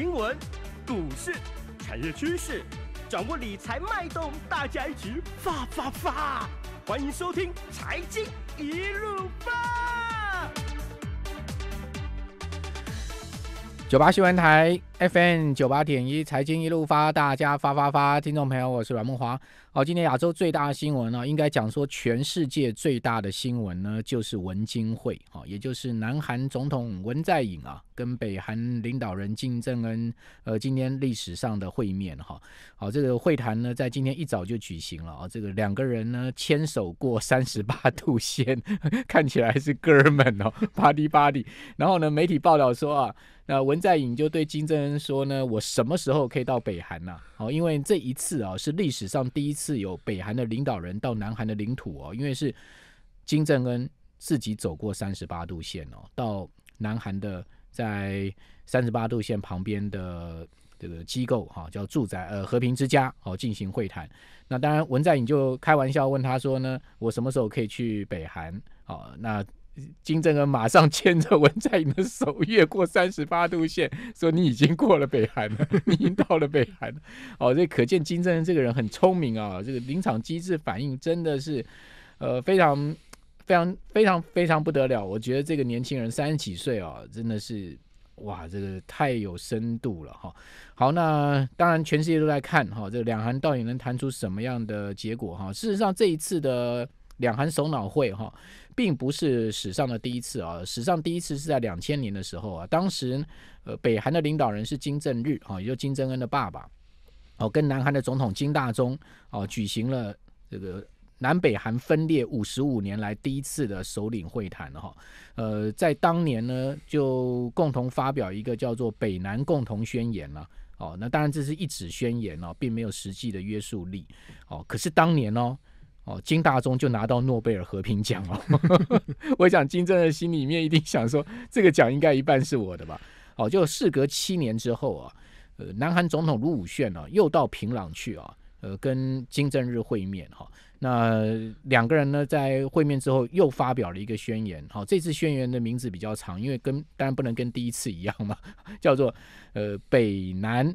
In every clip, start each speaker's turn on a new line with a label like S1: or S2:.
S1: 新闻、股市、产业趋势，掌握理财脉动，大家一起发发发！欢迎收听《财经一路发》。
S2: 九八新闻台 FM 九八点一财经一路发，大家发发发，听众朋友，我是阮梦华。好，今天亚洲最大的新闻呢，应该讲说全世界最大的新闻呢，就是文金会，哈，也就是南韩总统文在寅啊，跟北韩领导人金正恩，呃，今天历史上的会面，哈，好，这个会谈呢，在今天一早就举行了啊，这个两个人呢，牵手过三十八度线，看起来是哥们哦，巴蒂巴蒂，然后呢，媒体报道说啊。那文在寅就对金正恩说呢：“我什么时候可以到北韩呢？哦，因为这一次啊，是历史上第一次有北韩的领导人到南韩的领土哦，因为是金正恩自己走过三十八度线哦，到南韩的在三十八度线旁边的这个机构哈，叫住宅呃和平之家哦进行会谈。那当然，文在寅就开玩笑问他说呢：我什么时候可以去北韩？哦，那。”金正恩马上牵着文在寅的手越过三十八度线，说：“你已经过了北韩了，你已经到了北韩了。”哦，这可见金正恩这个人很聪明啊，这个临场机智反应真的是，呃，非常非常非常非常不得了。我觉得这个年轻人三十几岁啊，真的是哇，这个太有深度了哈。好，那当然全世界都在看哈，这两韩到底能谈出什么样的结果哈？事实上这一次的。两韩首脑会哈，并不是史上的第一次啊，史上第一次是在两千年的时候啊，当时呃北韩的领导人是金正日啊，也就金正恩的爸爸哦，跟南韩的总统金大中哦举行了这个南北韩分裂五十五年来第一次的首领会谈哈，呃在当年呢就共同发表一个叫做北南共同宣言了哦，那当然这是一纸宣言哦，并没有实际的约束力哦，可是当年哦。哦，金大中就拿到诺贝尔和平奖哦，我想金正恩心里面一定想说，这个奖应该一半是我的吧。哦，就事隔七年之后啊，呃，南韩总统卢武铉呢又到平壤去啊，呃，跟金正日会面哈。那两个人呢在会面之后又发表了一个宣言，好，这次宣言的名字比较长，因为跟当然不能跟第一次一样嘛，叫做呃北南。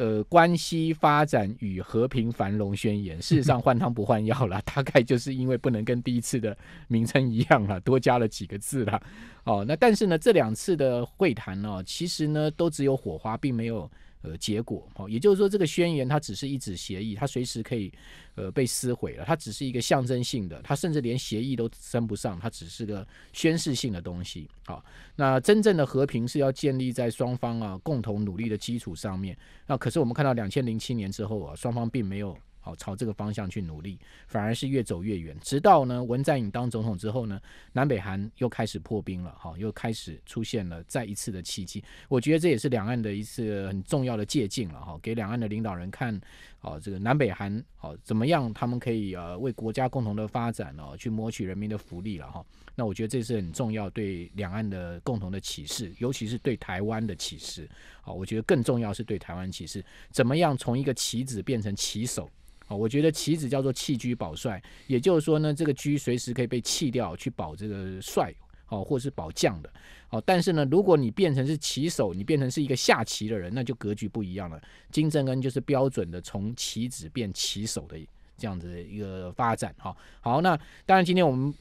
S2: 呃，关系发展与和平繁荣宣言，事实上换汤不换药了，大概就是因为不能跟第一次的名称一样了，多加了几个字了。哦，那但是呢，这两次的会谈呢，其实呢，都只有火花，并没有。呃，结果，哦，也就是说，这个宣言它只是一纸协议，它随时可以，呃，被撕毁了。它只是一个象征性的，它甚至连协议都升不上，它只是个宣示性的东西。好，那真正的和平是要建立在双方啊共同努力的基础上面。那可是我们看到两千零七年之后啊，双方并没有。好，朝这个方向去努力，反而是越走越远。直到呢，文在寅当总统之后呢，南北韩又开始破冰了，哈，又开始出现了再一次的契机。我觉得这也是两岸的一次很重要的借鉴了，哈，给两岸的领导人看，哦，这个南北韩，哦，怎么样，他们可以呃，为国家共同的发展哦去谋取人民的福利了，哈。那我觉得这是很重要对两岸的共同的启示，尤其是对台湾的启示，好，我觉得更重要是对台湾启示，怎么样从一个棋子变成棋手。我觉得棋子叫做弃车保帅，也就是说呢，这个车随时可以被弃掉去保这个帅，哦，或是保将的，哦，但是呢，如果你变成是棋手，你变成是一个下棋的人，那就格局不一样了。金正恩就是标准的从棋子变棋手的这样子的一个发展，哈，好，那当然今天我们。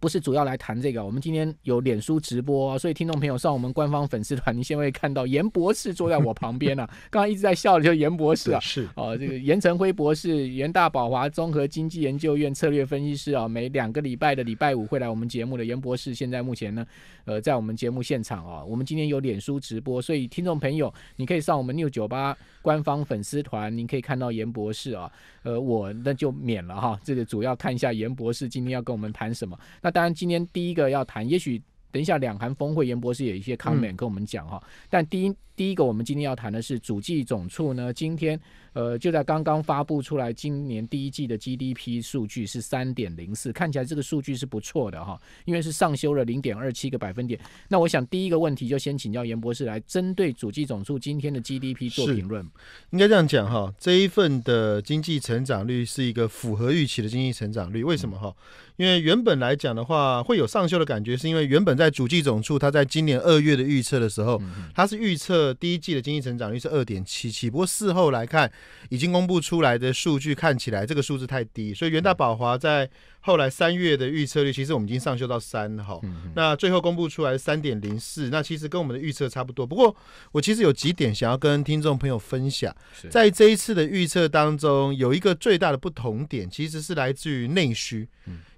S2: 不是主要来谈这个，我们今天有脸书直播，所以听众朋友上我们官方粉丝团，您先会看到严博士坐在我旁边呢。刚刚一直在笑的就是严博士啊，是哦，这个严成辉博士，严大宝华综合经济研究院策略分析师啊，每两个礼拜的礼拜五会来我们节目的严博士，现在目前呢，呃，在我们节目现场哦，我们今天有脸书直播，所以听众朋友你可以上我们六九八官方粉丝团，你可以看到严博士啊。呃，我那就免了哈，这个主要看一下严博士今天要跟我们谈什么。那当然，今天第一个要谈，也许等一下两韩峰会，严博士有一些 comment 跟我们讲哈。但第一，第一个我们今天要谈的是主计总处呢，今天。呃，就在刚刚发布出来，今年第一季的 GDP 数据是三点零四，看起来这个数据是不错的哈，因为是上修了零点二七个百分点。那我想第一个问题就先请教严博士来针对主计总数今天的 GDP 做评论。应该这样
S1: 讲哈，这一份的经济成长率是一个符合预期的经济成长率。为什么哈？因为原本来讲的话，会有上修的感觉，是因为原本在主计总数它在今年二月的预测的时候，它是预测第一季的经济成长率是二点七七，不过事后来看。已经公布出来的数据看起来这个数字太低，所以元大宝华在后来三月的预测率，其实我们已经上修到三哈。那最后公布出来三点零四，那其实跟我们的预测差不多。不过我其实有几点想要跟听众朋友分享，在这一次的预测当中，有一个最大的不同点，其实是来自于内需。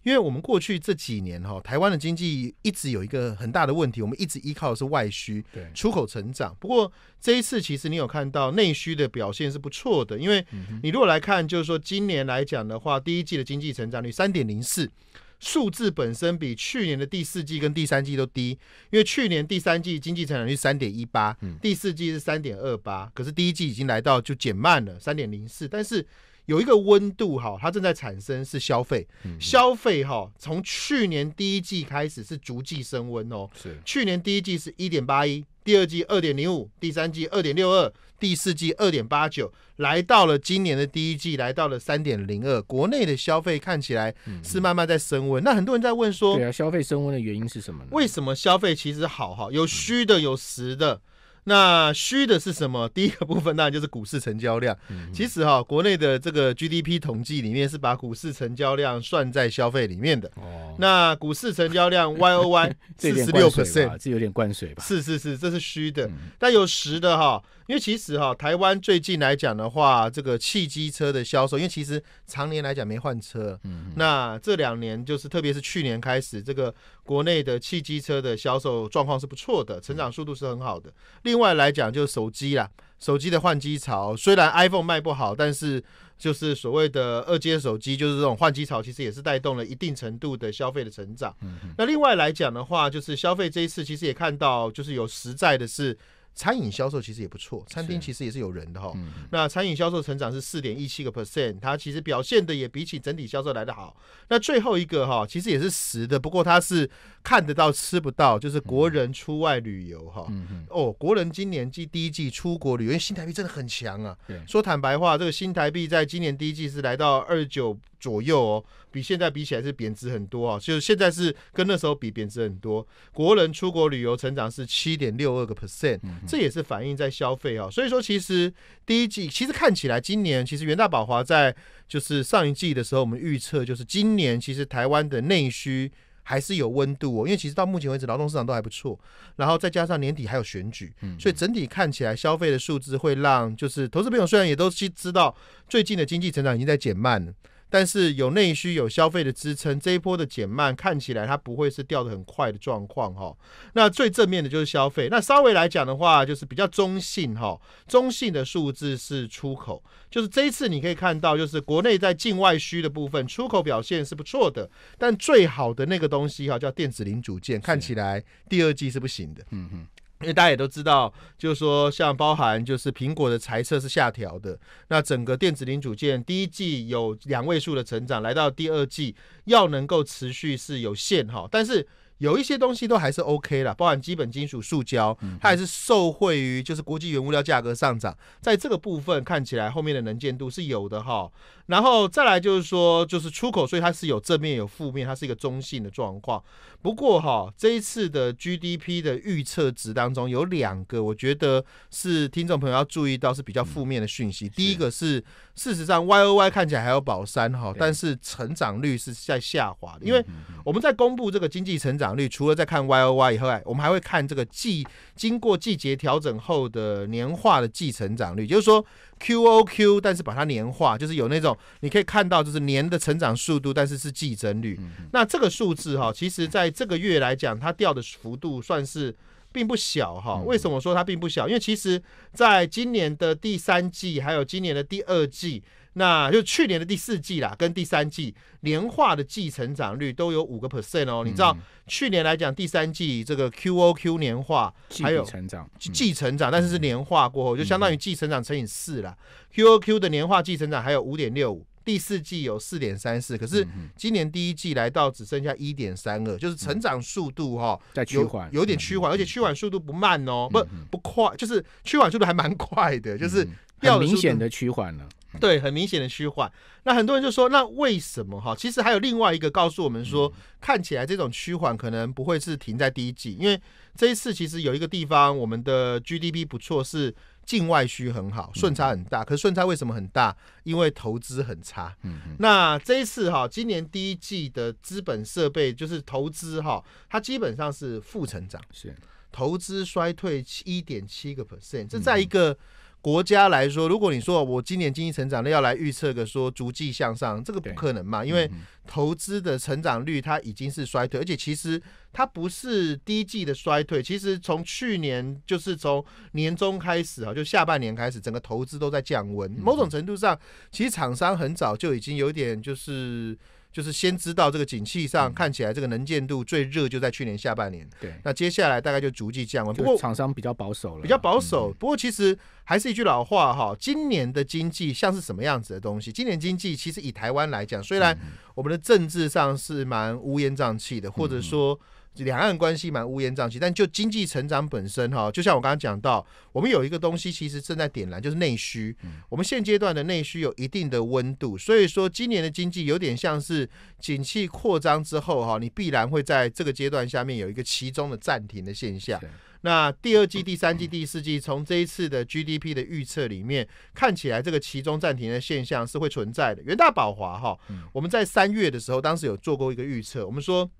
S1: 因为我们过去这几年哈，台湾的经济一直有一个很大的问题，我们一直依靠的是外需，对出口成长。不过这一次，其实你有看到内需的表现是不错的，因为你如果来看，就是说今年来讲的话，第一季的经济成长率三点零四，数字本身比去年的第四季跟第三季都低，因为去年第三季经济成长率三点一八，第四季是三点二八，可是第一季已经来到就减慢了三点零四，但是。有一个温度哈，它正在产生是消费，消费哈，从去年第一季开始是逐季升温哦。是去年第一季是一点八一，第二季二点零五，第三季二点六二，第四季二点八九，来到了今年的第一季来到了三点零二，国内的消费看起来是慢慢
S2: 在升温。那很多人在问说，对啊，消费升温的原因是什么呢？
S1: 为什么消费其实好哈？有虚的，有实的。那虚的是什么？第一个部分当然就是股市成交量。其实哈，国内的这个 GDP 统计里面是把股市成交量算在消费里面的。哦，那股市成交量 Y O Y 四十六 percent，
S2: 这有点灌水吧？
S1: 是是是，这是虚的，但有实的哈。因为其实哈，台湾最近来讲的话，这个汽机车的销售，因为其实常年来讲没换车，嗯，那这两年就是特别是去年开始，这个国内的汽机车的销售状况是不错的，成长速度是很好的。另外来讲，就是手机啦，手机的换机潮，虽然 iPhone 卖不好，但是就是所谓的二阶手机，就是这种换机潮，其实也是带动了一定程度的消费的成长。那另外来讲的话，就是消费这一次其实也看到，就是有实在的是。餐饮销售其实也不错，餐厅其实也是有人的哈。那餐饮销售成长是四点一七个 percent，它其实表现的也比起整体销售来的好。那最后一个哈，其实也是实的，不过它是。看得到吃不到，就是国人出外旅游哈。哦，国人今年季第一季出国旅游新台币真的很强啊。说坦白话，这个新台币在今年第一季是来到二九左右哦，比现在比起来是贬值很多啊。就是现在是跟那时候比贬值很多。国人出国旅游成长是七点六二个 percent，这也是反映在消费啊。所以说，其实第一季其实看起来今年其实元大宝华在就是上一季的时候，我们预测就是今年其实台湾的内需。还是有温度，哦，因为其实到目前为止，劳动市场都还不错。然后再加上年底还有选举，所以整体看起来消费的数字会让就是投资朋友虽然也都知道最近的经济成长已经在减慢。但是有内需有消费的支撑，这一波的减慢看起来它不会是掉的很快的状况哈。那最正面的就是消费。那稍微来讲的话，就是比较中性哈。中性的数字是出口，就是这一次你可以看到，就是国内在境外需的部分，出口表现是不错的。但最好的那个东西哈，叫电子零组件，看起来第二季是不行的。嗯哼。因为大家也都知道，就是说，像包含就是苹果的财测是下调的，那整个电子零组件第一季有两位数的成长，来到第二季要能够持续是有限哈，但是有一些东西都还是 OK 啦，包含基本金属、塑胶，它还是受惠于就是国际原物料价格上涨，在这个部分看起来后面的能见度是有的哈。然后再来就是说，就是出口，所以它是有正面有负面，它是一个中性的状况。不过哈，这一次的 GDP 的预测值当中，有两个我觉得是听众朋友要注意到是比较负面的讯息。第一个是，事实上 Y O Y 看起来还有保三哈，但是成长率是在下滑的。因为我们在公布这个经济成长率，除了在看 Y O Y 以外，我们还会看这个季经过季节调整后的年化的季成长率，也就是说。QOQ，但是把它年化，就是有那种你可以看到，就是年的成长速度，但是是计增率。那这个数字哈，其实在这个月来讲，它掉的幅度算是并不小哈。为什么说它并不小？因为其实在今年的第三季，还有今年的第二季。那就去年的第四季啦，跟第三季年化的季成长率都有五个 percent 哦。你知道去年来讲，第三季这个 QOQ 年化还有成长，季成长，但是是年化过后，就相当于季成长乘以四啦。QOQ 的年化季成长还有五点六五，第四季有四点三四，可是今年第一季来到只剩下一点三二，就是成长速度哈，在趋缓，有点趋缓，而且趋缓速度不慢哦，不不快，就是趋缓速度还蛮快的，就是掉明显的趋缓了。对，很明显的虚幻。那很多人就说，那为什么哈？其实还有另外一个告诉我们说，看起来这种趋幻可能不会是停在第一季，因为这一次其实有一个地方，我们的 GDP 不错，是境外需很好，顺差很大。可是顺差为什么很大？因为投资很差。嗯嗯。那这一次哈，今年第一季的资本设备就是投资哈，它基本上是负成长，是投资衰退一点七个 percent，这在一个。国家来说，如果你说我今年经济成长率要来预测个说逐季向上，这个不可能嘛？因为投资的成长率它已经是衰退，而且其实它不是低季的衰退，其实从去年就是从年中开始啊，就下半年开始，整个投资都在降温。某种程度上，其实厂商很早就已经有点就是。就是先知道这个景气上看起来这个能见度最热就在去年下半年，对，那接下来大概就逐季降温。不过厂
S2: 商比较保守了，比
S1: 较保守。不过其实还是一句老话哈，今年的经济像是什么样子的东西？今年经济其实以台湾来讲，虽然我们的政治上是蛮乌烟瘴气的，或者说。两岸关系蛮乌烟瘴气，但就经济成长本身哈，就像我刚刚讲到，我们有一个东西其实正在点燃，就是内需。我们现阶段的内需有一定的温度，所以说今年的经济有点像是景气扩张之后哈，你必然会在这个阶段下面有一个其中的暂停的现象。那第二季、第三季、第四季，从这一次的 GDP 的预测里面看起来，这个其中暂停的现象是会存在的。元大宝华哈，我们在三月的时候，当时有做过一个预测，我们说。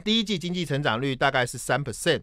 S1: 第一季经济成长率大概是三 percent，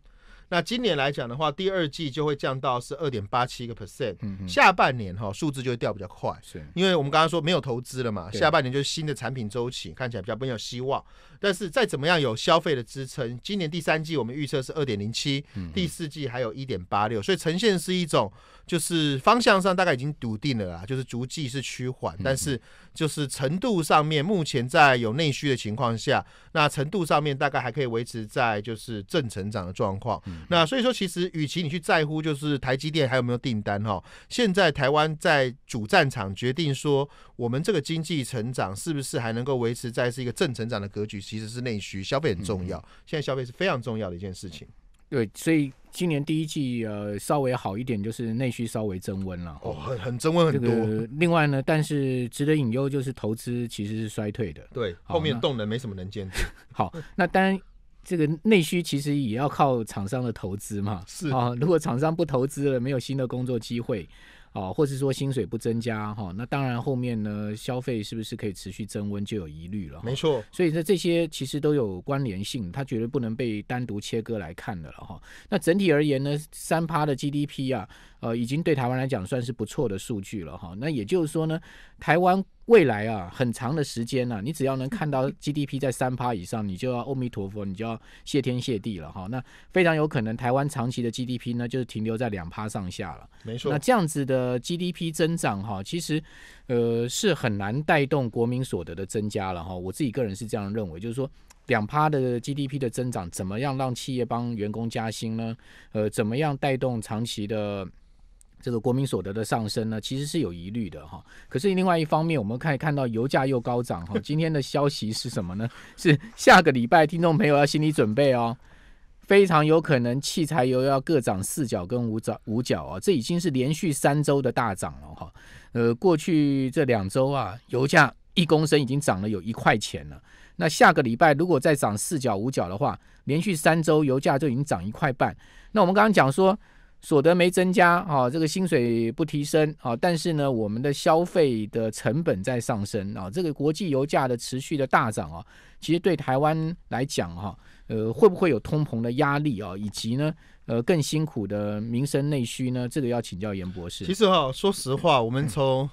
S1: 那今年来讲的话，第二季就会降到是二点八七个 percent，嗯下半年哈数字就会掉比较快，是，因为我们刚刚说没有投资了嘛，下半年就是新的产品周期看起来比较没有希望，但是再怎么样有消费的支撑，今年第三季我们预测是二点零七，第四季还有一点八六，所以呈现是一种就是方向上大概已经笃定了啦，就是逐季是趋缓，但是。就是程度上面，目前在有内需的情况下，那程度上面大概还可以维持在就是正成长的状况。那所以说，其实与其你去在乎就是台积电还有没有订单哈，现在台湾在主战场决定说，我们这个经济成长是不是还能够维持在是一个正成长的格局，
S2: 其实是内需消费很重要。现在消费是非常重要的一件事情。对，所以今年第一季呃稍微好一点，就是内需稍微增温了。哦，很很增温很多。另外呢，但是值得引忧就是投资其实是衰退的。
S1: 对，后面动能没什么能见
S2: 好，那当然这个内需其实也要靠厂商的投资嘛。是啊，如果厂商不投资了，没有新的工作机会。哦，或是说薪水不增加哈，那当然后面呢消费是不是可以持续增温就有疑虑了。没错，所以这这些其实都有关联性，它绝对不能被单独切割来看的了哈。那整体而言呢，三趴的 GDP 啊，呃，已经对台湾来讲算是不错的数据了哈。那也就是说呢，台湾未来啊，很长的时间呢，你只要能看到 GDP 在三趴以上，你就要阿弥陀佛，你就要谢天谢地了哈。那非常有可能，台湾长期的 GDP 呢，就是停留在两趴上下了。没错。那这样子的 GDP 增长哈，其实呃是很难带动国民所得的增加了哈。我自己个人是这样认为，就是说两趴的 GDP 的增长，怎么样让企业帮员工加薪呢？呃，怎么样带动长期的？这个国民所得的上升呢，其实是有疑虑的哈。可是另外一方面，我们可以看到油价又高涨哈。今天的消息是什么呢？是下个礼拜听众朋友要心理准备哦，非常有可能汽柴油要各涨四角跟五角五角哦。这已经是连续三周的大涨了哈。呃，过去这两周啊，油价一公升已经涨了有一块钱了。那下个礼拜如果再涨四角五角的话，连续三周油价就已经涨一块半。那我们刚刚讲说。所得没增加啊，这个薪水不提升啊，但是呢，我们的消费的成本在上升啊，这个国际油价的持续的大涨啊，其实对台湾来讲哈，呃，会不会有通膨的压力啊，以及呢，呃，更辛苦的民生内需呢？这个要请教严博士。其
S1: 实哈，说实话，我们从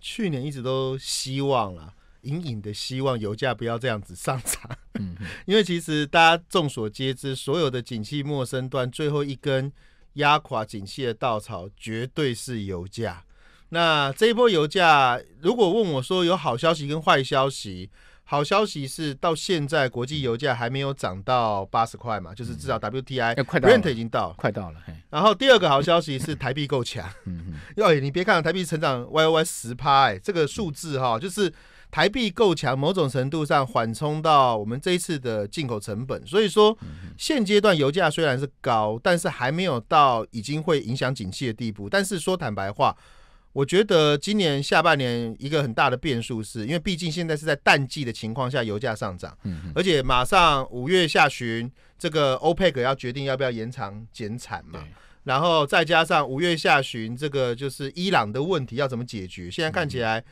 S1: 去年一直都希望了，隐隐的希望油价不要这样子上涨。嗯，因为其实大家众所皆知，所有的景气陌生端最后一根。压垮景气的稻草绝对是油价。那这一波油价，如果问我说有好消息跟坏消息，好消息是到现在国际油价还没有涨到八十块嘛，就是至少 WTI、Brent 已经到，快到了。然后第二个好消息是台币够强。嗯嗯，要你别看台币成长 Y Y 十趴，这个数字哈，就是。台币够强，某种程度上缓冲到我们这一次的进口成本。所以说，现阶段油价虽然是高，但是还没有到已经会影响景气的地步。但是说坦白话，我觉得今年下半年一个很大的变数，是因为毕竟现在是在淡季的情况下，油价上涨，而且马上五月下旬这个欧佩克要决定要不要延长减产嘛，然后再加上五月下旬这个就是伊朗的问题要怎么解决，现在看起来。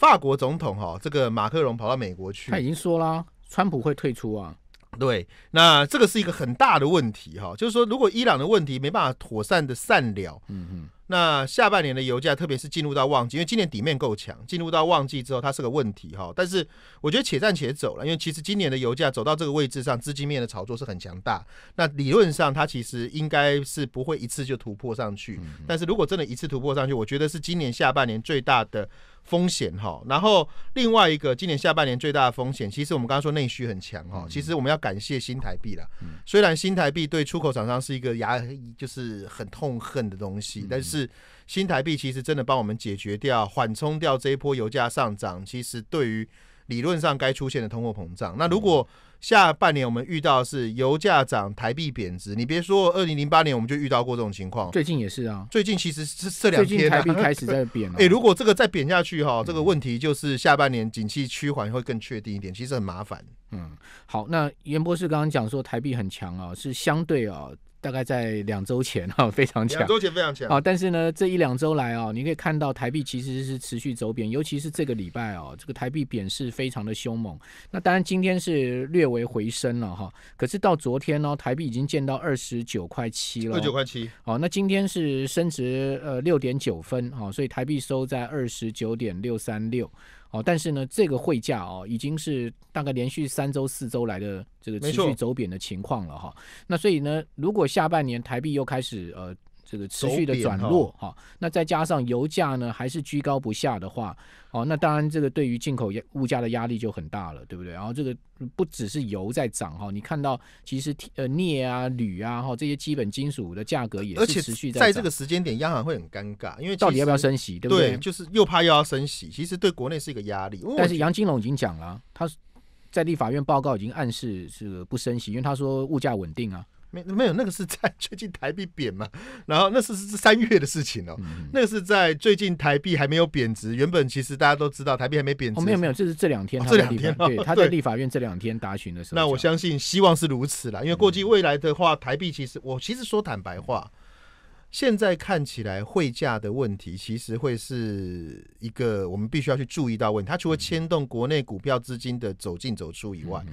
S1: 法国总统哈，这个马克龙跑到美国去，他已经说啦，川普会退出啊。对，那这个是一个很大的问题哈，就是说如果伊朗的问题没办法妥善的善了，嗯嗯，那下半年的油价，特别是进入到旺季，因为今年底面够强，进入到旺季之后它是个问题哈。但是我觉得且战且走了，因为其实今年的油价走到这个位置上，资金面的炒作是很强大。那理论上它其实应该是不会一次就突破上去，但是如果真的一次突破上去，我觉得是今年下半年最大的。风险哈，然后另外一个今年下半年最大的风险，其实我们刚刚说内需很强哈，其实我们要感谢新台币了。虽然新台币对出口厂商是一个牙，就是很痛恨的东西，但是新台币其实真的帮我们解决掉、缓冲掉这一波油价上涨。其实对于理论上该出现的通货膨胀，那如果。下半年我们遇到是油价涨，台币贬值。你别说，二零零八年我们就遇到过这种情况。最近也是啊，最近其实是这两天台币开始在贬了。哎，如果这个再贬下去哈，这个问题就是下半年景气趋缓会更确定一点，其实很麻烦。
S2: 嗯，好，那严博士刚刚讲说台币很强啊，是相对啊。大概在两周前 哈，非常强。两周前非常强啊，但是呢，这一两周来啊，你可以看到台币其实是持续走贬，尤其是这个礼拜哦，这个台币贬势非常的凶猛。那当然今天是略微回升了哈，可是到昨天呢，台币已经见到二十九块七了。二十九块七。好，那今天是升值呃六点九分哈，所以台币收在二十九点六三六。哦，但是呢，这个汇价哦，已经是大概连续三周、四周来的这个持续走贬的情况了哈。那所以呢，如果下半年台币又开始呃。这个持续的转弱哈，那再加上油价呢还是居高不下的话，哦，那当然这个对于进口压物价的压力就很大了，对不对？然后这个不只是油在涨哈，你看到其实呃镍啊、铝啊哈这些基本金属的价格也是持续在这个时间点央行会很尴尬，因为到底要不要升息，对不对？对，就是又怕又要升息，其实对国内是一个压力。但是杨金龙已经讲了，他在立法院报告已经暗示是不升息，因为他说物价稳定啊。
S1: 没没有那个是在最近台币贬嘛，然后那是是三月的事情哦，那个是在最近台币还没有贬
S2: 值，原本其实
S1: 大家都知道台币还没贬值。没有没有，就
S2: 是这两天，这两天，对他在立法院这两天答询的时候。
S1: 那我相信希望是如此啦，因为过去未来的话，台币其实我其实说坦白话。现在看起来汇价的问题，其实会是一个我们必须要去注意到问题。它除了牵动国内股票资金的走进走出以外，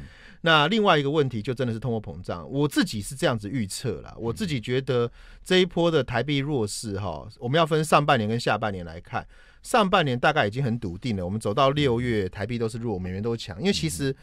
S1: 那另外一个问题就真的是通货膨胀。我自己是这样子预测啦，我自己觉得这一波的台币弱势哈，我们要分上半年跟下半年来看。上半年大概已经很笃定了，我们走到六月台币都是弱，美元都强，因为其实。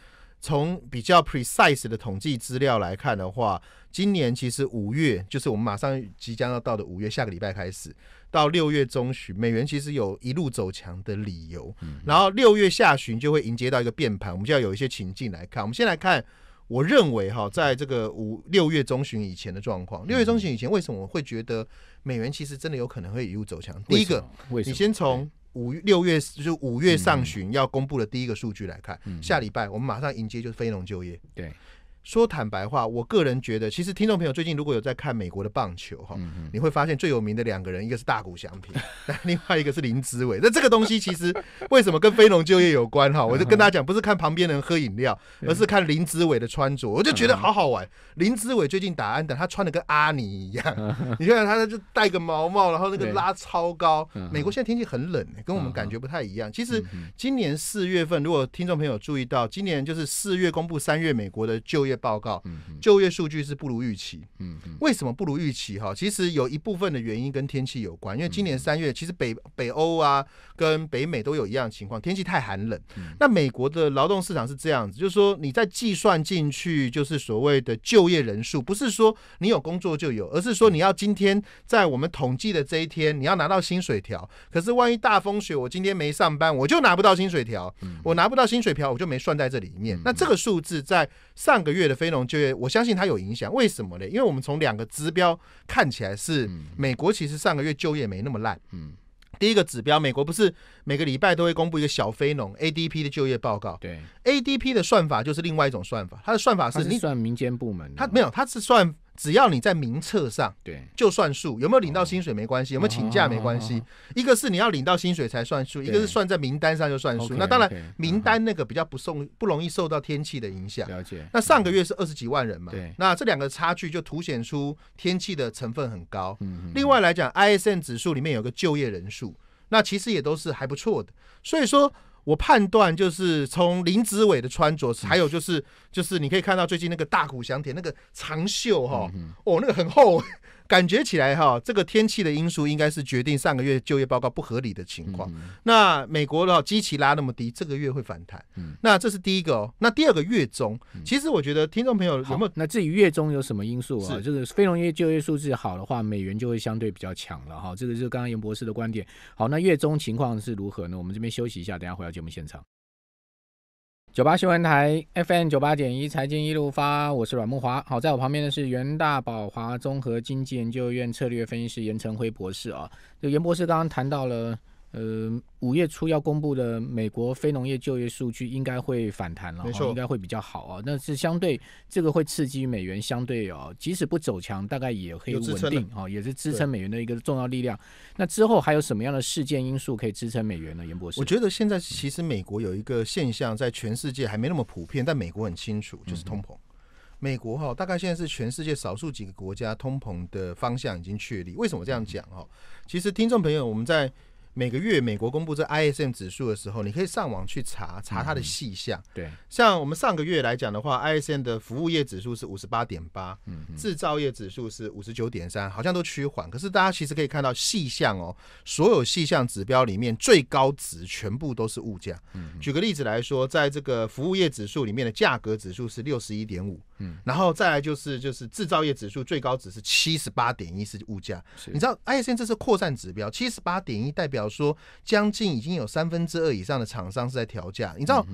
S1: 从比较 precise 的统计资料来看的话，今年其实五月就是我们马上即将要到的五月，下个礼拜开始到六月中旬，美元其实有一路走强的理由。然后六月下旬就会迎接到一个变盘，我们就要有一些情境来看。我们先来看，我认为哈，在这个五六月中旬以前的状况，六月中旬以前为什么我会觉得美元其实真的有可能会一路走强？第一个，你先从。五六月就是五月上旬要公布的第一个数据来看，下礼拜我们马上迎接就是非农就业。对。说坦白话，我个人觉得，其实听众朋友最近如果有在看美国的棒球哈，你会发现最有名的两个人，一个是大谷翔平，那另外一个是林子伟。那这个东西其实为什么跟非农就业有关哈？我就跟大家讲，不是看旁边人喝饮料，而是看林子伟的穿着，我就觉得好好玩。林子伟最近打安打，他穿的跟阿尼一样，你看他他就戴个毛毛，然后那个拉超高。美国现在天气很冷，跟我们感觉不太一样。其实今年四月份，如果听众朋友注意到，今年就是四月公布三月美国的就业。报告，就业数据是不如预期。嗯，为什么不如预期？哈，其实有一部分的原因跟天气有关，因为今年三月，其实北北欧啊跟北美都有一样情况，天气太寒冷。那美国的劳动市场是这样子，就是说你在计算进去，就是所谓的就业人数，不是说你有工作就有，而是说你要今天在我们统计的这一天，你要拿到薪水条。可是万一大风雪，我今天没上班，我就拿不到薪水条，我拿不到薪水条，我就没算在这里面。那这个数字在上个月的非农就业，我相信它有影响。为什么呢？因为我们从两个指标看起来，是美国其实上个月就业没那么烂。嗯，第一个指标，美国不是每个礼拜都会公布一个小非农 ADP 的就业报告。对，ADP 的算法就是另外一种算法，它的算法是你算民间部门，它没有，它是算。只要你在名册上，对，就算数。有没有领到薪水没关系，有没有请假没关系。一个是你要领到薪水才算数，一个是算在名单上就算数。那当然，名单那个比较不受不容易受到天气的影响。了解。那上个月是二十几万人嘛？对。那这两个差距就凸显出天气的成分很高。嗯另外来讲，ISM 指数里面有个就业人数，那其实也都是还不错的。所以说。我判断就是从林子伟的穿着，还有就是就是你可以看到最近那个大谷祥田那个长袖哈，哦那个很厚。感觉起来哈，这个天气的因素应该是决定上个月就业报告不合理的情况。那美国的基期拉那么低，这个月会反弹。那这是第一个。那第二个月中，
S2: 其实我觉得听众朋友有没有？那至于月中有什么因素啊？是非农业就业数字好的话，美元就会相对比较强了哈。这个是刚刚严博士的观点。好，那月中情况是如何呢？我们这边休息一下，等下回到节目现场。九八新闻台 FM 九八点一，财经一路发，我是阮慕华。好，在我旁边的是元大宝华综合经济研究院策略分析师严成辉博士啊。就严博士刚刚谈到了。呃，五月初要公布的美国非农业就业数据应该会反弹了，应该会比较好啊。那是相对这个会刺激美元相对哦，即使不走强，大概也可以稳定哦，也是支撑美元的一个重要力量。那之后还有什么样的事件因素可以支撑美元呢？严博士，我觉得现在其实美国有一个现象，在全世界还没那么普遍，但美国很清
S1: 楚，就是通膨。美国哈，大概现在是全世界少数几个国家通膨的方向已经确立。为什么这样讲哈？其实听众朋友，我们在。每个月美国公布这 ISM 指数的时候，你可以上网去查查它的细项。对，像我们上个月来讲的话，ISM 的服务业指数是五十八点八，制造业指数是五十九点三，好像都趋缓。可是大家其实可以看到细项哦，所有细项指标里面最高值全部都是物价。举个例子来说，在这个服务业指数里面的价格指数是六十一点五。嗯，然后再来就是就是制造业指数最高指是七十八点一，是物价。你知道，I C N 这是扩散指标，七十八点一代表说将近已经有三分之二以上的厂商是在调价。你知道？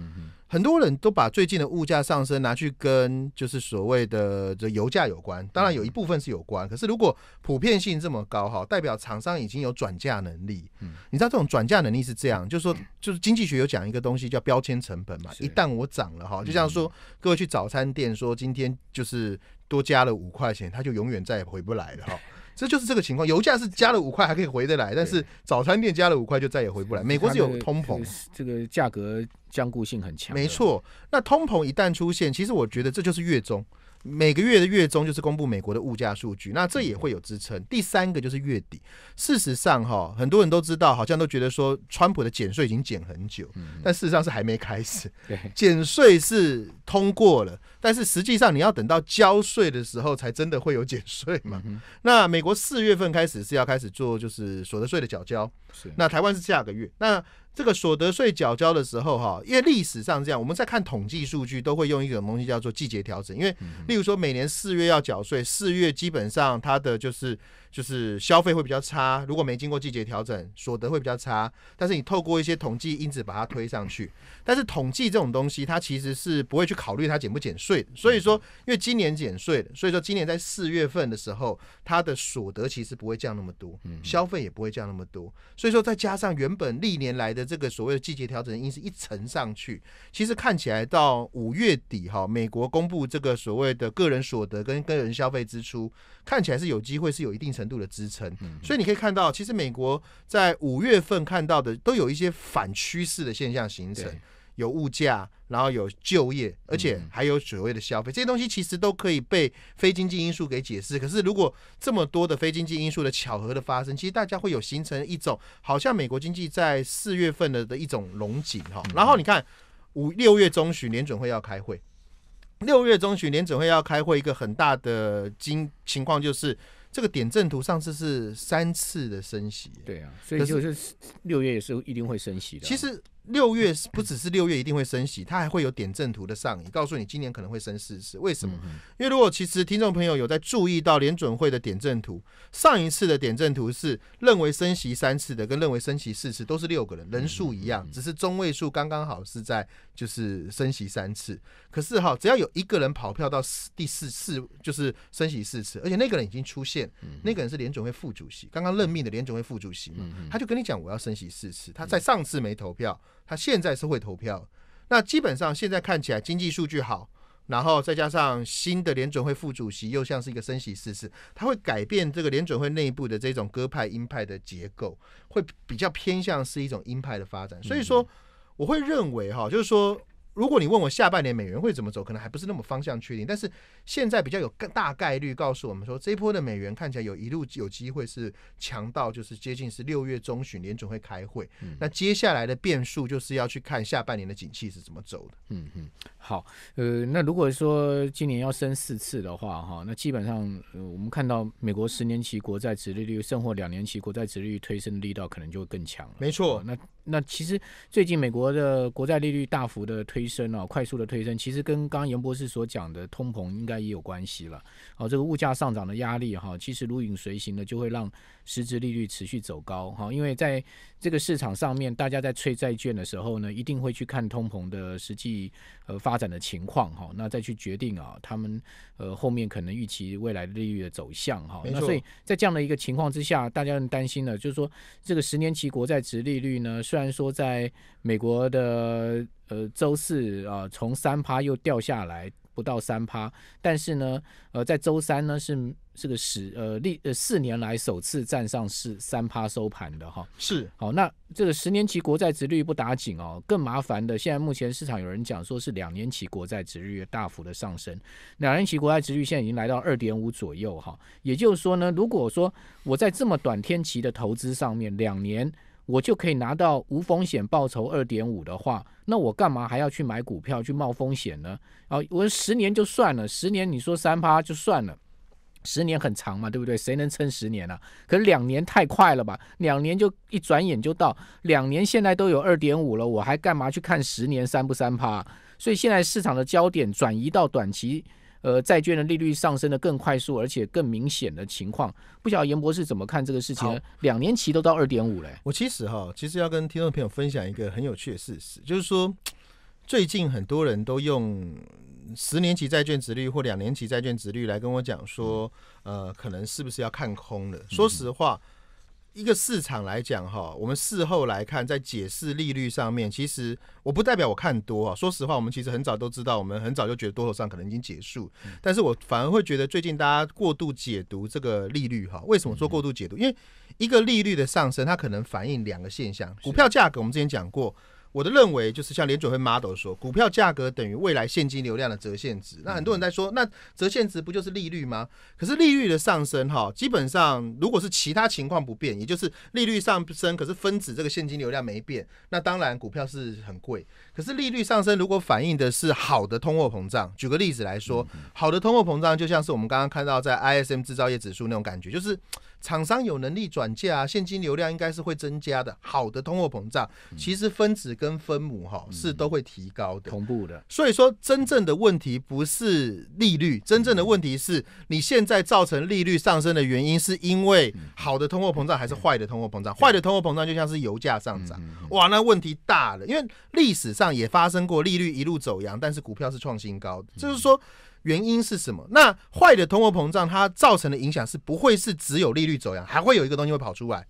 S1: 很多人都把最近的物价上升拿去跟就是所谓的这油价有关，当然有一部分是有关，可是如果普遍性这么高哈，代表厂商已经有转嫁能力。你知道这种转嫁能力是这样，就是说，就是经济学有讲一个东西叫标签成本嘛。一旦我涨了哈，就像说各位去早餐店说今天就是多加了五块钱，他就永远再也回不来了哈。这就是这个情况，油价是加了五块还可以回得来，但是早餐店加了五块就再也回不来。美国是有通
S2: 膨，这个
S1: 价格坚固性很强。没错，那通膨一旦出现，其实我觉得这就是月中。每个月的月中就是公布美国的物价数据，那这也会有支撑。第三个就是月底，事实上哈，很多人都知道，好像都觉得说，川普的减税已经减很久，但事实上是还没开始。减税是通过了，但是实际上你要等到交税的时候才真的会有减税嘛。那美国四月份开始是要开始做就是所得税的缴交，那台湾是下个月那。这个所得税缴交的时候，哈，因为历史上这样，我们在看统计数据都会用一种东西叫做季节调整，因为例如说每年四月要缴税，四月基本上它的就是。就是消费会比较差，如果没经过季节调整，所得会比较差。但是你透过一些统计因子把它推上去，但是统计这种东西，它其实是不会去考虑它减不减税。所以说，因为今年减税，所以说今年在四月份的时候，它的所得其实不会降那么多，消费也不会降那么多。所以说，再加上原本历年来的这个所谓的季节调整因子一层上去，其实看起来到五月底哈，美国公布这个所谓的个人所得跟个人消费支出。看起来是有机会是有一定程度的支撑，所以你可以看到，其实美国在五月份看到的都有一些反趋势的现象形成，有物价，然后有就业，而且还有所谓的消费，这些东西其实都可以被非经济因素给解释。可是，如果这么多的非经济因素的巧合的发生，其实大家会有形成一种好像美国经济在四月份的的一种龙井哈。然后你看五六月中旬，联准会要开会。六月中旬，联准会要开会，一个很大的经情况就是，这个点阵图上次是三次的升息，对啊，所以就是六月也是一定会升息的。其实。六月不只是六月一定会升息，它还会有点阵图的上移，告诉你今年可能会升四次。为什么？因为如果其实听众朋友有在注意到联准会的点阵图，上一次的点阵图是认为升息三次的，跟认为升息四次都是六个人人数一样，只是中位数刚刚好是在就是升息三次。可是哈，只要有一个人跑票到四第四次就是升息四次，而且那个人已经出现，那个人是联准会副主席，刚刚任命的联准会副主席嘛，他就跟你讲我要升息四次，他在上次没投票。他现在是会投票，那基本上现在看起来经济数据好，然后再加上新的联准会副主席又像是一个升息试试，他会改变这个联准会内部的这种鸽派鹰派的结构，会比较偏向是一种鹰派的发展。所以说，我会认为哈，就是说。如果你问我下半年美元会怎么走，可能还不是那么方向确定。但是现在比较有更大概率告诉我们说，这一波的美元看起来有一路有机会是强到就是接近是六月中旬联准会开会。嗯，那接下来的
S2: 变数就是要去看下半年的景气是怎么走的。嗯嗯，好，呃，那如果说今年要升四次的话，哈，那基本上我们看到美国十年期国债殖利率升，或两年期国债殖率推升力道可能就更强了。没错，那那其实最近美国的国债利率大幅的推。升啊，快速的推升，其实跟刚刚严博士所讲的通膨应该也有关系了。哦，这个物价上涨的压力哈，其实如影随形的，就会让实质利率持续走高哈，因为在。这个市场上面，大家在催债券的时候呢，一定会去看通膨的实际呃发展的情况哈，那再去决定啊，他们呃后面可能预期未来的利率的走向哈。那所以在这样的一个情况之下，大家很担心的，就是说这个十年期国债值利率呢，虽然说在美国的呃周四啊，从三趴又掉下来不到三趴，但是呢，呃在周三呢是。这个十呃历呃四年来首次站上是三趴收盘的哈是好那这个十年期国债值率不打紧哦，更麻烦的现在目前市场有人讲说是两年期国债值率大幅的上升，两年期国债值率现在已经来到二点五左右哈，也就是说呢，如果说我在这么短天期的投资上面两年我就可以拿到无风险报酬二点五的话，那我干嘛还要去买股票去冒风险呢？啊，我十年就算了，十年你说三趴就算了。十年很长嘛，对不对？谁能撑十年呢？可是两年太快了吧？两年就一转眼就到，两年现在都有二点五了，我还干嘛去看十年三不三趴？所以现在市场的焦点转移到短期，呃，债券的利率上升的更快速，而且更明显的情况。不晓得严博士怎么看这个事情？两年期都到二点五嘞。我其实哈，
S1: 其实要跟听众朋友分享一个很有趣的事实，就是说最近很多人都用。十年期债券值率或两年期债券值率来跟我讲说，呃，可能是不是要看空了？说实话，一个市场来讲哈，我们事后来看，在解释利率上面，其实我不代表我看多啊。说实话，我们其实很早都知道，我们很早就觉得多头上可能已经结束，但是我反而会觉得最近大家过度解读这个利率哈。为什么说过度解读？因为一个利率的上升，它可能反映两个现象：股票价格，我们之前讲过。我的认为就是像联准会 model 说，股票价格等于未来现金流量的折现值。那很多人在说，那折现值不就是利率吗？可是利率的上升，哈，基本上如果是其他情况不变，也就是利率上升，可是分子这个现金流量没变，那当然股票是很贵。可是利率上升如果反映的是好的通货膨胀，举个例子来说，好的通货膨胀就像是我们刚刚看到在 ISM 制造业指数那种感觉，就是。厂商有能力转嫁啊，现金流量应该是会增加的。好的通货膨胀，其实分子跟分母哈是都会提高的，同步的。所以说，真正的问题不是利率，真正的问题是你现在造成利率上升的原因，是因为好的通货膨胀还是坏的通货膨胀？坏的通货膨胀就像是油价上涨，哇，那问题大了。因为历史上也发生过利率一路走扬，但是股票是创新高的，就是说。原因是什么？那坏的通货膨胀它造成的影响是不会是只有利率走样，还会有一个东西会跑出来，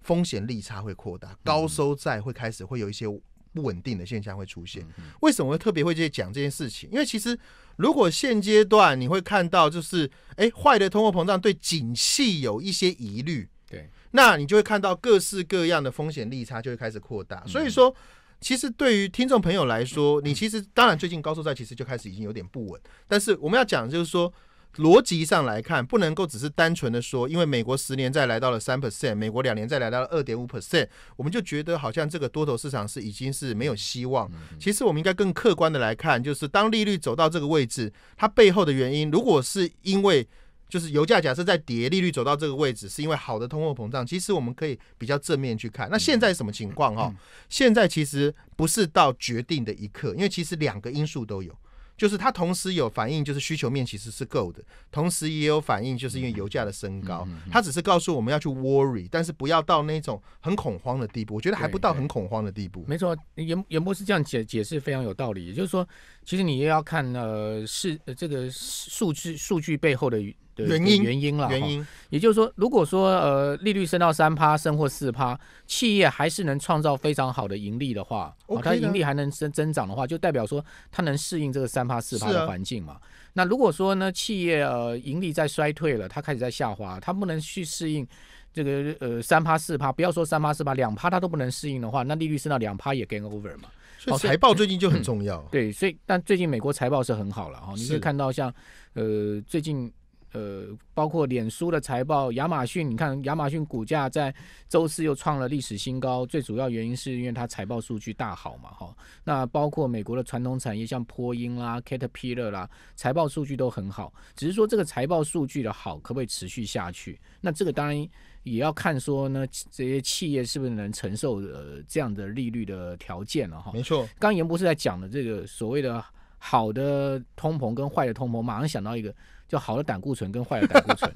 S1: 风险利差会扩大，高收债会开始会有一些不稳定的现象会出现。为什么会特别会去讲这件事情？因为其实如果现阶段你会看到，就是哎坏的通货膨胀对景气有一些疑虑，对，那你就会看到各式各样的风险利差就会开始扩大。所以说。其实对于听众朋友来说，你其实当然最近高收债其实就开始已经有点不稳，但是我们要讲就是说，逻辑上来看，不能够只是单纯的说，因为美国十年债来到了三 percent，美国两年债来到了二点五 percent，我们就觉得好像这个多头市场是已经是没有希望。其实我们应该更客观的来看，就是当利率走到这个位置，它背后的原因，如果是因为。就是油价假设在跌，利率走到这个位置，是因为好的通货膨胀。其实我们可以比较正面去看。那现在什么情况哈，现在其实不是到决定的一刻，因为其实两个因素都有，就是它同时有反映，就是需求面其实是够的，同时也有反映，就是因为油价的升高，它只是告诉我们要去 worry，但是不要到那种很恐慌的地步。我觉得还不到很恐慌的地步。
S2: 没错，严严波是这样解解释非常有道理。也就是说，其实你也要看呃是呃这个数据数据背后的。原因原因了，原因，也就是说，如果说呃利率升到三趴升或四趴，企业还是能创造非常好的盈利的话，它盈利还能增增长的话，就代表说它能适应这个三趴四趴的环境嘛。那如果说呢，企业呃盈利在衰退了，它开始在下滑，它不能去适应这个呃三趴四趴，不要说三趴四趴，两趴它都不能适应的话，那利率升到两趴也 g a i n over 嘛。所以财报最近就很重要。对，所以但最近美国财报是很好了哈，你可以看到像呃最近。呃，包括脸书的财报，亚马逊，你看亚马逊股价在周四又创了历史新高，最主要原因是因为它财报数据大好嘛，哈。那包括美国的传统产业，像波音啦、凯特皮 r 啦，财报数据都很好，只是说这个财报数据的好可不可以持续下去？那这个当然也要看说呢，这些企业是不是能承受呃这样的利率的条件了，哈。没错，刚严博士在讲的这个所谓的好的通膨跟坏的通膨，马上想到一个。就好的胆固醇跟坏的胆固醇，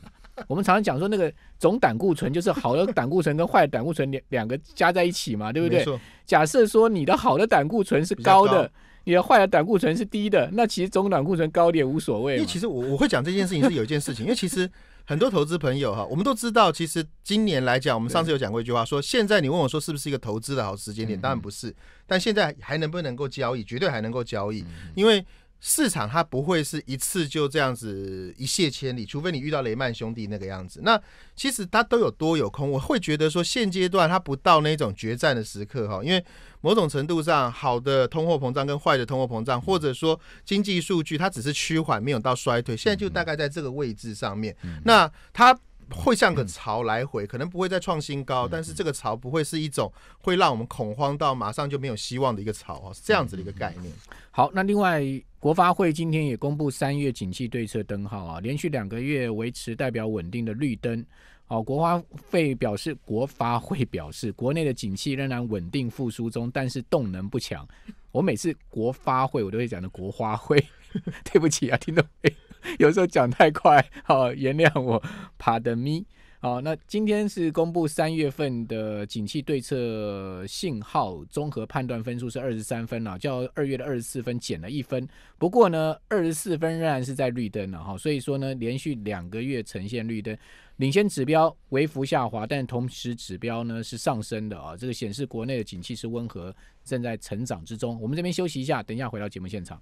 S2: 我们常常讲说那个总胆固醇就是好的胆固醇跟坏的胆固醇两两个加在一起嘛，对不对？假设说你的好的胆固醇是高的，你的坏的胆固醇是低的，那其实总胆固醇高点无所谓。因为其实我我会讲这件事情是有一件事情，因为其实很多投资朋友哈，我们都知
S1: 道，其实今年来讲，我们上次有讲过一句话，说现在你问我说是不是一个投资的好时间点，当然不是，但现在还能不能够交易，绝对还能够交易，因为。市场它不会是一次就这样子一泻千里，除非你遇到雷曼兄弟那个样子。那其实它都有多有空，我会觉得说现阶段它不到那种决战的时刻哈，因为某种程度上好的通货膨胀跟坏的通货膨胀，或者说经济数据它只是趋缓，没有到衰退，现在就大概在这个位置上面。那它会像个潮来回，可能不会再创新高，但是这个潮不会是一种会让我们恐慌到马上
S2: 就没有希望的一个潮哦，是这样子的一个概念。好，那另外。国发会今天也公布三月景气对策灯号啊，连续两个月维持代表稳定的绿灯。好，国发会表示，国发会表示，国内的景气仍然稳定复苏中，但是动能不强。我每次国发会我都会讲的国花会，对不起啊，听得会，有时候讲太快，好，原谅我，Pardon me。好，那今天是公布三月份的景气对策信号，综合判断分数是二十三分了，较二月的二十四分减了一分。不过呢，二十四分仍然是在绿灯了哈，所以说呢，连续两个月呈现绿灯，领先指标微幅下滑，但同时指标呢是上升的啊，这个显示国内的景气是温和，正在成长之中。我们这边休息一下，等一下回到节目现场。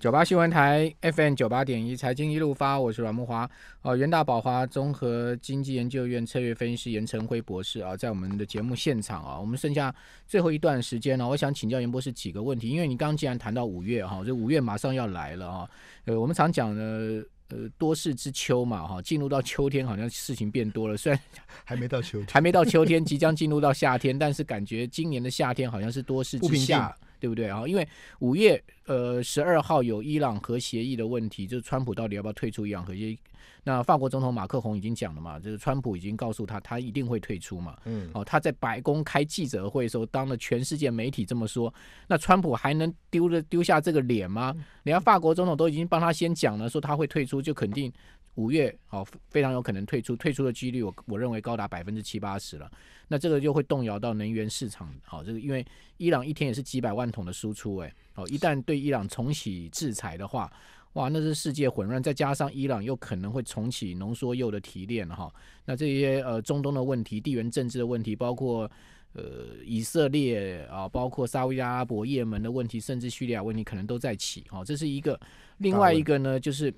S2: 九八新闻台 FM 九八点一，财经一路发，我是阮慕华。哦，元大宝华综合经济研究院策略分析师严成辉博士啊，在我们的节目现场啊，我们剩下最后一段时间了，我想请教严博士几个问题。因为你刚刚既然谈到五月哈，这五月马上要来了啊，呃，我们常讲的。呃，多事之秋嘛哈，进入到秋天好像事情变多了，虽然 还没到秋天，还没到秋天，即将进入到夏天，但是感觉今年的夏天好像是多事之夏。对不对啊？因为五月呃十二号有伊朗核协议的问题，就是川普到底要不要退出伊朗核协？议？那法国总统马克宏已经讲了嘛，就是川普已经告诉他，他一定会退出嘛。嗯，哦，他在白宫开记者会的时候，当了全世界媒体这么说，那川普还能丢了丢下这个脸吗？连法国总统都已经帮他先讲了，说他会退出，就肯定。五月哦，非常有可能退出，退出的几率我我认为高达百分之七八十了。那这个就会动摇到能源市场，好，这个因为伊朗一天也是几百万桶的输出，哎，哦，一旦对伊朗重启制裁的话，哇，那是世界混乱。再加上伊朗又可能会重启浓缩铀的提炼，哈，那这些呃中东的问题、地缘政治的问题，包括呃以色列啊，包括沙特阿拉伯、也门的问题，甚至叙利亚问题，可能都在起。哦，这是一个。另外一个呢，就是。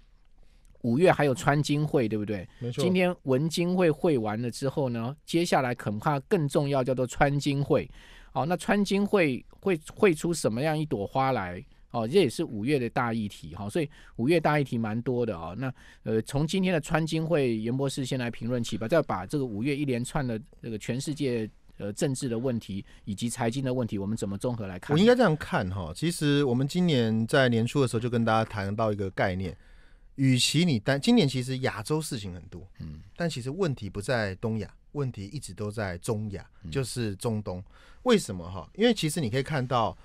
S2: 五月还有川金会，对不对？没错。今天文金会会完了之后呢，接下来恐怕更重要叫做川金会。好，那川金会会会出什么样一朵花来？哦，这也是五月的大议题。好，所以五月大议题蛮多的哦。那呃，从今天的川金会，严博士先来评论起吧。再把这个五月一连串的这个全世界呃政治的问题以及财经的问题，我们怎么综合来看？我应该
S1: 这样看哈。其实我们今年在年初的时候就跟大家谈到一个概念。与其你单今年其实亚洲事情很多，嗯，但其实问题不在东亚，问题一直都在中亚，就是中东。为什么哈？因为其实你可以看到，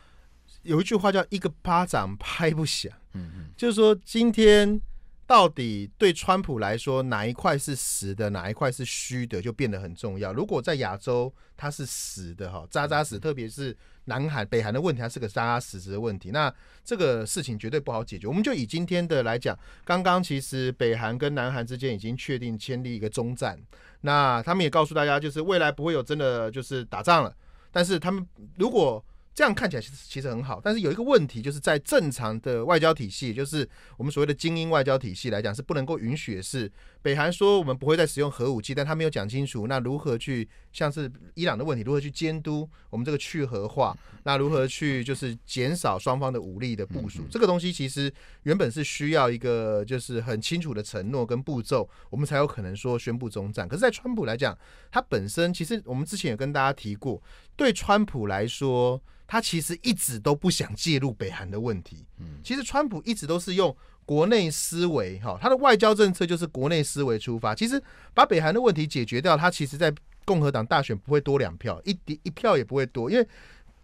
S1: 有一句话叫“一个巴掌拍不响”，嗯嗯，就是说今天。到底对川普来说哪一块是实的，哪一块是虚的，就变得很重要。如果在亚洲它是实的哈，扎扎实，特别是南海、北韩的问题，它是个扎扎实实的问题。那这个事情绝对不好解决。我们就以今天的来讲，刚刚其实北韩跟南韩之间已经确定签立一个中战，那他们也告诉大家，就是未来不会有真的就是打仗了。但是他们如果这样看起来其实其实很好，但是有一个问题，就是在正常的外交体系，就是我们所谓的精英外交体系来讲，是不能够允许是北韩说我们不会再使用核武器，但他没有讲清楚，那如何去像是伊朗的问题，如何去监督我们这个去核化，那如何去就是减少双方的武力的部署，这个东西其实原本是需要一个就是很清楚的承诺跟步骤，我们才有可能说宣布终战。可是，在川普来讲，他本身其实我们之前也跟大家提过。对川普来说，他其实一直都不想介入北韩的问题。嗯，其实川普一直都是用国内思维，哈，他的外交政策就是国内思维出发。其实把北韩的问题解决掉，他其实，在共和党大选不会多两票，一一票也不会多，因为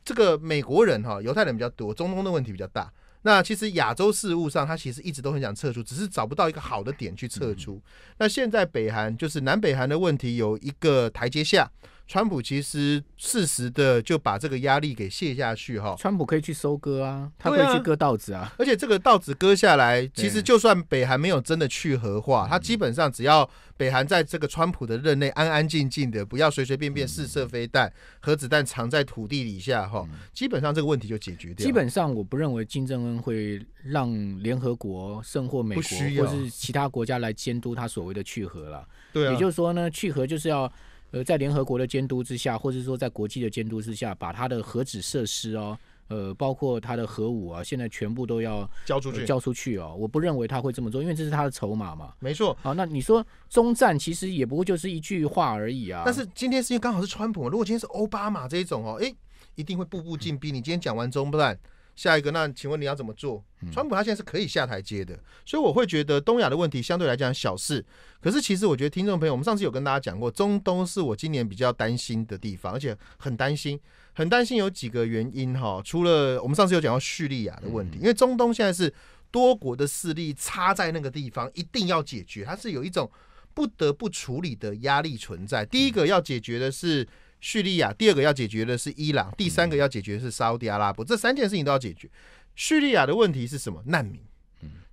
S1: 这个美国人哈，犹太人比较多，中东的问题比较大。那其实亚洲事务上，他其实一直都很想撤出，只是找不到一个好的点去撤出。那现在北韩就是南北韩的问题有一个台阶下。川普其实适时的就把这个压力给卸下去哈，
S2: 川普可以去收割啊，他可以去割稻子啊，
S1: 而且这个稻子割下来，其实就算北韩没有真的去核化，他基本上只要北韩在这个川普的任内安安静静的，不要随随便便试射飞弹、核子弹藏在土地底下哈，基本上这个问题就解决掉。基本
S2: 上我不认为金正恩会让联合国、胜或美国或是其他国家来监督他所谓的去核了，对啊，也就是说呢，去核就是要。呃，在联合国的监督之下，或者说在国际的监督之下，把他的核子设施哦，呃，包括他的核武啊，现在全部都要交出去、交出去哦。我不认为他会这么做，因为这是他的筹码嘛。没错。好，那你说中战其实也不过就是一句话而已啊。但是
S1: 今天是因为刚好是川普，如果今天是奥巴马这一种哦，哎，一定会步步紧逼。你今天讲完中战。下一个，那请问你要怎么做？川普他现在是可以下台阶的，所以我会觉得东亚的问题相对来讲小事。可是其实我觉得听众朋友，我们上次有跟大家讲过，中东是我今年比较担心的地方，而且很担心，很担心有几个原因哈。除了我们上次有讲到叙利亚的问题，因为中东现在是多国的势力插在那个地方，一定要解决，它是有一种不得不处理的压力存在。第一个要解决的是。叙利亚，第二个要解决的是伊朗，第三个要解决是沙特阿拉伯，这三件事情都要解决。叙利亚的问题是什么？难民。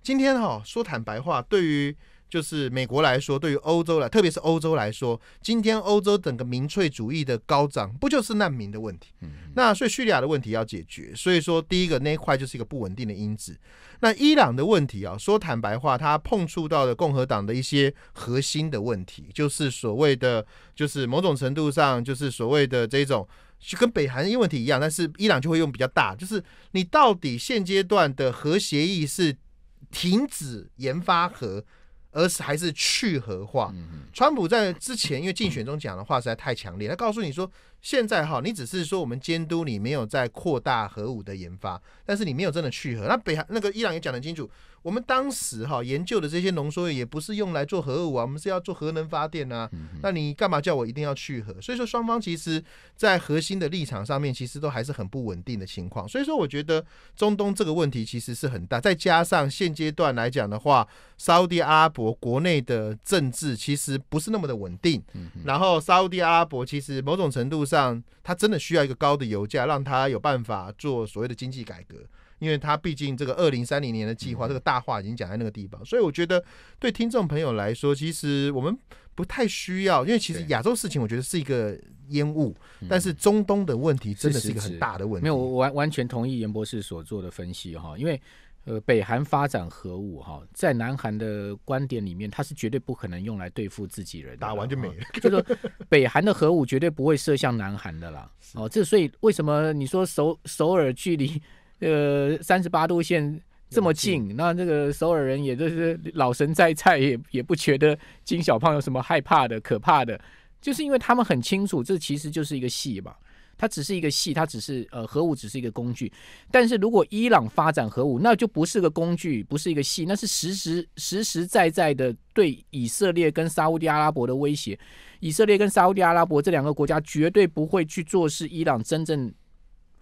S1: 今天哈说坦白话，对于。就是美国来说，对于欧洲来，特别是欧洲来说，今天欧洲整个民粹主义的高涨，不就是难民的问题？那所以叙利亚的问题要解决，所以说第一个那一块就是一个不稳定的因子。那伊朗的问题啊，说坦白话，它碰触到的共和党的一些核心的问题，就是所谓的，就是某种程度上就是所谓的这种，就跟北韩的问题一样，但是伊朗就会用比较大，就是你到底现阶段的核协议是停止研发核？而是还是去核化。川普在之前，因为竞选中讲的话实在太强烈，他告诉你说。现在哈，你只是说我们监督你没有在扩大核武的研发，但是你没有真的去核。那北韩那个伊朗也讲得清楚，我们当时哈研究的这些浓缩也不是用来做核武啊，我们是要做核能发电啊。那你干嘛叫我一定要去核？所以说双方其实在核心的立场上面其实都还是很不稳定的情况。所以说我觉得中东这个问题其实是很大，再加上现阶段来讲的话，沙地阿拉伯国内的政治其实不是那么的稳定，然后沙地阿拉伯其实某种程度上。他真的需要一个高的油价，让他有办法做所谓的经济改革，因为他毕竟这个二零三零年的计划，这个大话已经讲在那个地方，所以我觉得对听众朋友来说，其实我们不太
S2: 需要，因为其实亚洲事情我觉得是一个烟雾，但是中东的问题真的是一个很大的问题。没有，我完完全同意严博士所做的分析哈，因为。呃，北韩发展核武哈，在南韩的观点里面，它是绝对不可能用来对付自己人，打完就没了。就说北韩的核武绝对不会射向南韩的啦。哦，这所以为什么你说首首尔距离呃三十八度线这么近，那这个首尔人也就是老神在在，也也不觉得金小胖有什么害怕的、可怕的，就是因为他们很清楚，这其实就是一个戏嘛。它只是一个戏，它只是呃核武只是一个工具，但是如果伊朗发展核武，那就不是个工具，不是一个戏，那是实实实实在在的对以色列跟沙地阿拉伯的威胁。以色列跟沙地阿拉伯这两个国家绝对不会去做是伊朗真正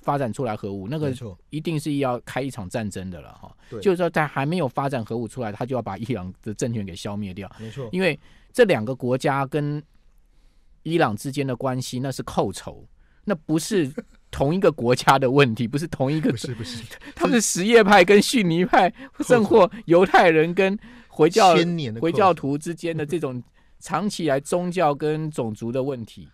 S2: 发展出来核武，那个一定是要开一场战争的了哈。就是说，他还没有发展核武出来，他就要把伊朗的政权给消灭掉。没错，因为这两个国家跟伊朗之间的关系那是扣仇。那不是同一个国家的问题，不是同一个，不是不是，他们是什叶派跟逊尼派，甚或犹太人跟回教、回教徒之间的 这种长期以来宗教跟种族的问题。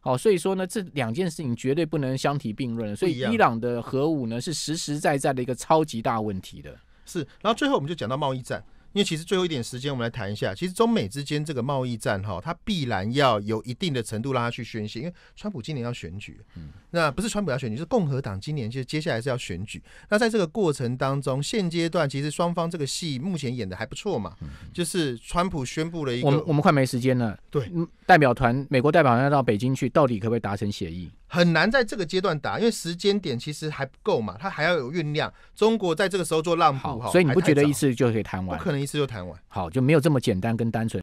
S2: 好，所以说呢，这两件事情绝对不能相提并论。所以伊朗的核武呢，是实实在在的一个超级大问题的。是，然后最
S1: 后我们就讲到贸易战。因为其实最后一点时间，我们来谈一下。其实中美之间这个贸易战，哈，它必然要有一定的程度让它去宣泄。因为川普今年要选举，嗯，那不是川普要选举，是共和党今年就接下来是要选举。那在这个过程当中，现阶段其实双方这个戏目前演的还不错嘛。就是川普宣布了一个，我们我
S2: 们快没时间了。对，代表团美国代表团要到北京去，到底可不可以达成协议？
S1: 很难在这个阶段打，因为时间点其实还不够嘛，它还要有酝酿。中国在这个时候做让步，所以你不觉得一
S2: 次就可以谈完？不可能一次就谈完，好就没有这么简单跟单纯。